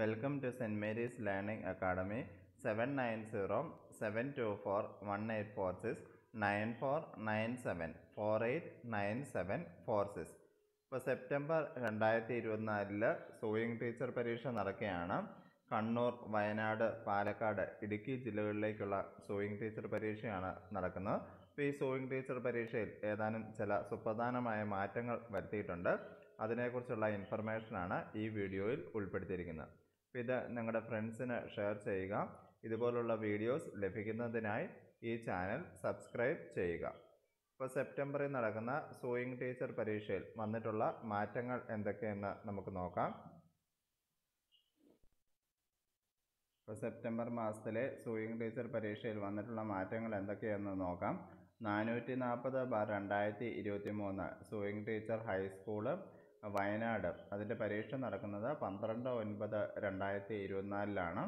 welcome to Saint Mary's learning academy seven nine zero seven two four one eight four six nine four nine seven four eight nine seven four six ഇപ്പോൾ September രണ്ടായിരത്തി ഇരുപത്തിനാലില് sewing teacher പരീക്ഷ നടക്കുകയാണ് കണ്ണൂർ വയനാട് പാലക്കാട് ഇടുക്കി ജില്ലകളിലേക്കുള്ള sewing teacher പരീക്ഷയാണ് നടക്കുന്നത് അപ്പോൾ ഈ സൂയിങ് ടീച്ചർ പരീക്ഷയിൽ ഏതാനും ചില സുപ്രധാനമായ മാറ്റങ്ങൾ വരുത്തിയിട്ടുണ്ട് അതിനെക്കുറിച്ചുള്ള ഇൻഫർമേഷനാണ് ഈ വീഡിയോയിൽ ഉൾപ്പെടുത്തിയിരിക്കുന്നത് ഇത് നിങ്ങളുടെ ഫ്രണ്ട്സിന് ഷെയർ ചെയ്യുക ഇതുപോലുള്ള വീഡിയോസ് ലഭിക്കുന്നതിനായി ഈ ചാനൽ സബ്സ്ക്രൈബ് ചെയ്യുക ഇപ്പോൾ സെപ്റ്റംബറിൽ നടക്കുന്ന സൂയിങ് ടീച്ചർ പരീക്ഷയിൽ വന്നിട്ടുള്ള മാറ്റങ്ങൾ എന്തൊക്കെയെന്ന് നമുക്ക് നോക്കാം ഇപ്പോൾ സെപ്റ്റംബർ മാസത്തിലെ സൂയിങ് ടീച്ചർ പരീക്ഷയിൽ വന്നിട്ടുള്ള മാറ്റങ്ങൾ എന്തൊക്കെയെന്ന് നോക്കാം നാനൂറ്റി നാൽപ്പത് ബാർ രണ്ടായിരത്തി ഇരുപത്തി മൂന്ന് സൂയിങ് ടീച്ചർ ഹൈസ്കൂള് വയനാട് അതിൻ്റെ പരീക്ഷ നടക്കുന്നത് പന്ത്രണ്ട് ഒൻപത് രണ്ടായിരത്തി ഇരുപത്തിനാലിലാണ്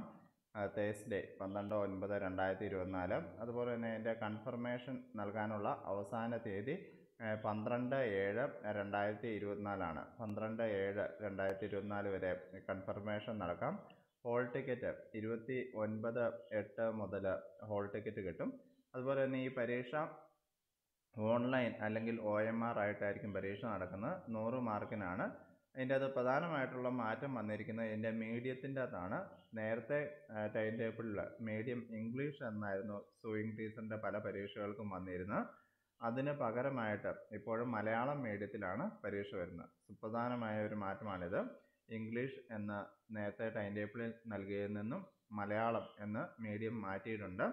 തേഴ്സ്ഡേ പന്ത്രണ്ട് ഒൻപത് രണ്ടായിരത്തി ഇരുപത്തിനാല് അതുപോലെ തന്നെ എൻ്റെ കൺഫർമേഷൻ നൽകാനുള്ള അവസാന തീയതി പന്ത്രണ്ട് ഏഴ് രണ്ടായിരത്തി ഇരുപത്തിനാലാണ് പന്ത്രണ്ട് ഏഴ് രണ്ടായിരത്തി ഇരുപത്തിനാല് വരെ കൺഫർമേഷൻ നടക്കാം ഹോൾ ടിക്കറ്റ് ഇരുപത്തി ഒൻപത് എട്ട് മുതൽ ഹോൾ ടിക്കറ്റ് കിട്ടും അതുപോലെ തന്നെ ഈ പരീക്ഷ ഓൺലൈൻ അല്ലെങ്കിൽ ഒ എം ആർ ആയിട്ടായിരിക്കും പരീക്ഷ നടക്കുന്നത് നൂറ് മാർക്കിനാണ് അതിൻ്റെ അത് പ്രധാനമായിട്ടുള്ള മാറ്റം വന്നിരിക്കുന്നത് എൻ്റെ മീഡിയത്തിൻ്റെ അകത്താണ് നേരത്തെ ടൈം ടേബിളിൽ മീഡിയം ഇംഗ്ലീഷ് എന്നായിരുന്നു സൂയിങ് ടീച്ചറിൻ്റെ പല പരീക്ഷകൾക്കും വന്നിരുന്നത് അതിന് പകരമായിട്ട് ഇപ്പോഴും മലയാളം മീഡിയത്തിലാണ് പരീക്ഷ വരുന്നത് സുപ്രധാനമായ ഒരു മാറ്റമാണിത് ഇംഗ്ലീഷ് എന്ന നേരത്തെ ടൈം ടേബിളിൽ നൽകിയതിൽ നിന്നും മലയാളം എന്ന മീഡിയം മാറ്റിയിട്ടുണ്ട്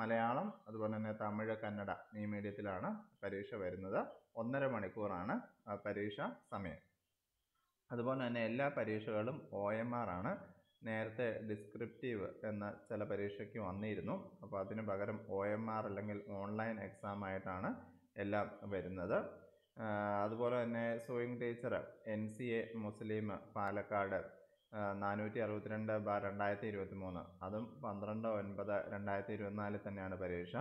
മലയാളം അതുപോലെ തന്നെ തമിഴ് കന്നഡ ഈ മീഡിയത്തിലാണ് പരീക്ഷ വരുന്നത് ഒന്നര മണിക്കൂറാണ് പരീക്ഷ സമയം അതുപോലെ തന്നെ എല്ലാ പരീക്ഷകളും ഒ എം ആർ ആണ് നേരത്തെ ഡിസ്ക്രിപ്റ്റീവ് എന്ന ചില പരീക്ഷയ്ക്ക് വന്നിരുന്നു അപ്പോൾ അതിന് പകരം ഒ എം ആർ അല്ലെങ്കിൽ ഓൺലൈൻ എക്സാം ആയിട്ടാണ് എല്ലാം വരുന്നത് അതുപോലെ തന്നെ sewing teacher N C A മുസ്ലിം പാലക്കാട് നാനൂറ്റി അറുപത്തിരണ്ട് ബാർ രണ്ടായിരത്തി ഇരുപത്തി മൂന്ന് അതും പന്ത്രണ്ട് ഒൻപത് രണ്ടായിരത്തി ഇരുപത്തിനാലിൽ തന്നെയാണ് പരീക്ഷ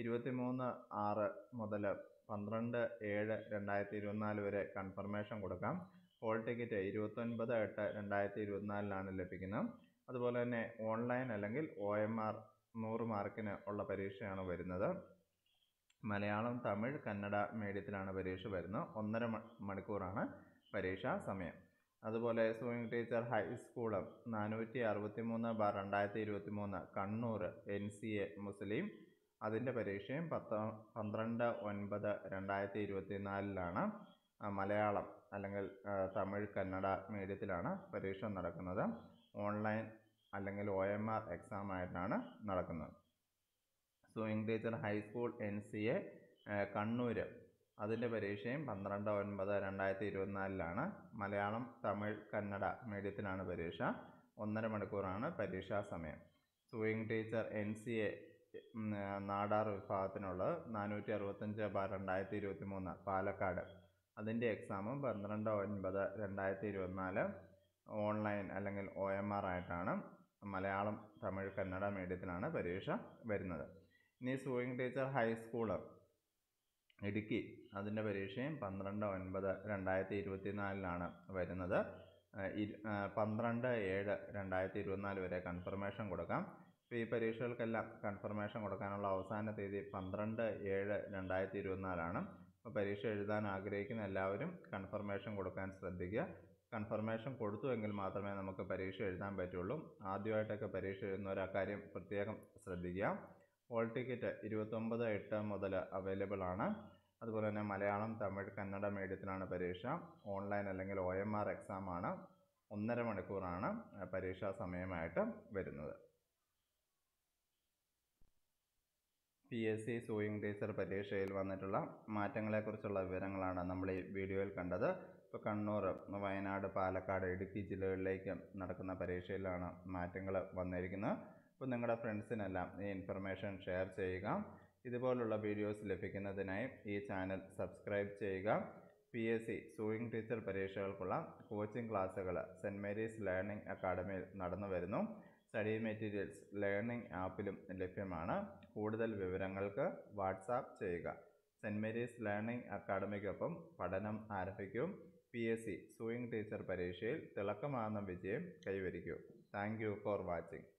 ഇരുപത്തി മൂന്ന് ആറ് മുതൽ പന്ത്രണ്ട് ഏഴ് രണ്ടായിരത്തി ഇരുപത്തിനാല് വരെ കൺഫർമേഷൻ കൊടുക്കാം ഹോൾ ടിക്കറ്റ് ഇരുപത്തൊൻപത് എട്ട് രണ്ടായിരത്തി ഇരുപത്തിനാലിലാണ് ലഭിക്കുന്നത് അതുപോലെ തന്നെ ഓൺലൈൻ അല്ലെങ്കിൽ ഒ എം ആർ നൂറ് മാർക്കിന് ഉള്ള പരീക്ഷയാണ് വരുന്നത് മലയാളം തമിഴ് കന്നഡ മീഡിയത്തിലാണ് പരീക്ഷ വരുന്നത് ഒന്നര മണിക്കൂറാണ് പരീക്ഷാ സമയം അതുപോലെ സ്വിമ്മിംഗ് ടീച്ചർ ഹൈസ്കൂളും നാനൂറ്റി അറുപത്തി മൂന്ന് ബാർ രണ്ടായിരത്തി ഇരുപത്തി മൂന്ന് കണ്ണൂർ എൻ സി എ മുസ്ലിം അതിൻ്റെ പരീക്ഷയും പത്ത് പന്ത്രണ്ട് ഒൻപത് രണ്ടായിരത്തി ഇരുപത്തി നാലിലാണ് മലയാളം അല്ലെങ്കിൽ തമിഴ് കന്നഡ മീഡിയത്തിലാണ് പരീക്ഷ നടക്കുന്നത് ഓൺലൈൻ അല്ലെങ്കിൽ ഒ എം ആർ എക്സാം ആയിട്ടാണ് നടക്കുന്നത് swimming teacher high school N C A Kannur അതിൻ്റെ പരീക്ഷയും പന്ത്രണ്ട് ഒൻപത് രണ്ടായിരത്തി ഇരുപത്തിനാലിലാണ് മലയാളം തമിഴ് കന്നഡ മീഡിയത്തിലാണ് പരീക്ഷ ഒന്നര മണിക്കൂറാണ് പരീക്ഷാ സമയം sewing teacher N C A Nadar വിഭാഗത്തിനുള്ളത് നാനൂറ്റി അറുപത്തഞ്ച് ബാർ രണ്ടായിരത്തി ഇരുപത്തി മൂന്ന് പാലക്കാട് അതിൻ്റെ എക്സാമും പന്ത്രണ്ട് ഒൻപത് രണ്ടായിരത്തി ഇരുപത്തിനാല് ഓൺലൈൻ അല്ലെങ്കിൽ ഒ എം ആർ ആയിട്ടാണ് മലയാളം തമിഴ് കന്നഡ മീഡിയത്തിലാണ് പരീക്ഷ വരുന്നത് ഇനി സൂയിങ് ടീച്ചർ ഹൈസ്കൂള് ഇടുക്കി അതിൻ്റെ പരീക്ഷയും പന്ത്രണ്ട് ഒൻപത് രണ്ടായിരത്തി ഇരുപത്തി നാലിലാണ് വരുന്നത് പന്ത്രണ്ട് ഏഴ് രണ്ടായിരത്തി ഇരുപത്തിനാല് വരെ കൺഫർമേഷൻ കൊടുക്കാം ഇപ്പോൾ ഈ പരീക്ഷകൾക്കെല്ലാം കൺഫർമേഷൻ കൊടുക്കാനുള്ള അവസാന തീയതി പന്ത്രണ്ട് ഏഴ് രണ്ടായിരത്തി ഇരുപത്തിനാലാണ് അപ്പോൾ പരീക്ഷ എഴുതാൻ ആഗ്രഹിക്കുന്ന എല്ലാവരും കൺഫർമേഷൻ കൊടുക്കാൻ ശ്രദ്ധിക്കുക കൺഫർമേഷൻ കൊടുത്തുവെങ്കിൽ മാത്രമേ നമുക്ക് പരീക്ഷ എഴുതാൻ പറ്റുള്ളൂ ആദ്യമായിട്ടൊക്കെ പരീക്ഷ എഴുതുന്നവർ അക്കാര്യം പ്രത്യേകം ശ്രദ്ധിക്കുക ഹോൾ ടിക്കറ്റ് ഇരുപത്തൊമ്പത് എട്ട് മുതൽ അവൈലബിൾ ആണ് അതുപോലെ തന്നെ മലയാളം തമിഴ് കന്നഡ മീഡിയത്തിലാണ് പരീക്ഷ ഓൺലൈൻ അല്ലെങ്കിൽ ഒ എം ആർ എക്സാമാണ് ഒന്നര മണിക്കൂറാണ് പരീക്ഷാ സമയമായിട്ട് വരുന്നത് P S C sewing teacher പരീക്ഷയിൽ വന്നിട്ടുള്ള മാറ്റങ്ങളെക്കുറിച്ചുള്ള വിവരങ്ങളാണ് നമ്മൾ ഈ വീഡിയോയിൽ കണ്ടത് ഇപ്പോൾ കണ്ണൂർ വയനാട് പാലക്കാട് ഇടുക്കി ജില്ലകളിലേക്ക് നടക്കുന്ന പരീക്ഷയിലാണ് മാറ്റങ്ങൾ വന്നിരിക്കുന്നത് അപ്പോൾ നിങ്ങളുടെ ഫ്രണ്ട്സിനെല്ലാം ഈ ഇൻഫർമേഷൻ ഷെയർ ചെയ്യുക ഇതുപോലുള്ള വീഡിയോസ് ലഭിക്കുന്നതിനായി ഈ ചാനൽ സബ്സ്ക്രൈബ് ചെയ്യുക P S C sewing teacher പരീക്ഷകൾക്കുള്ള കോച്ചിംഗ് ക്ലാസ്സുകൾ സെൻറ് മേരീസ് ലേണിംഗ് അക്കാഡമിയിൽ നടന്നു വരുന്നു സ്റ്റഡി മെറ്റീരിയൽസ് ലേണിംഗ് ആപ്പിലും ലഭ്യമാണ് കൂടുതൽ വിവരങ്ങൾക്ക് വാട്സാപ്പ് ചെയ്യുക സെൻറ് മേരീസ് ലേണിംഗ് അക്കാഡമിക്കൊപ്പം പഠനം ആരംഭിക്കും P S C sewing teacher പരീക്ഷയിൽ തിളക്കമാർന്ന വിജയം കൈവരിക്കൂ താങ്ക് യു ഫോർ വാച്ചിങ്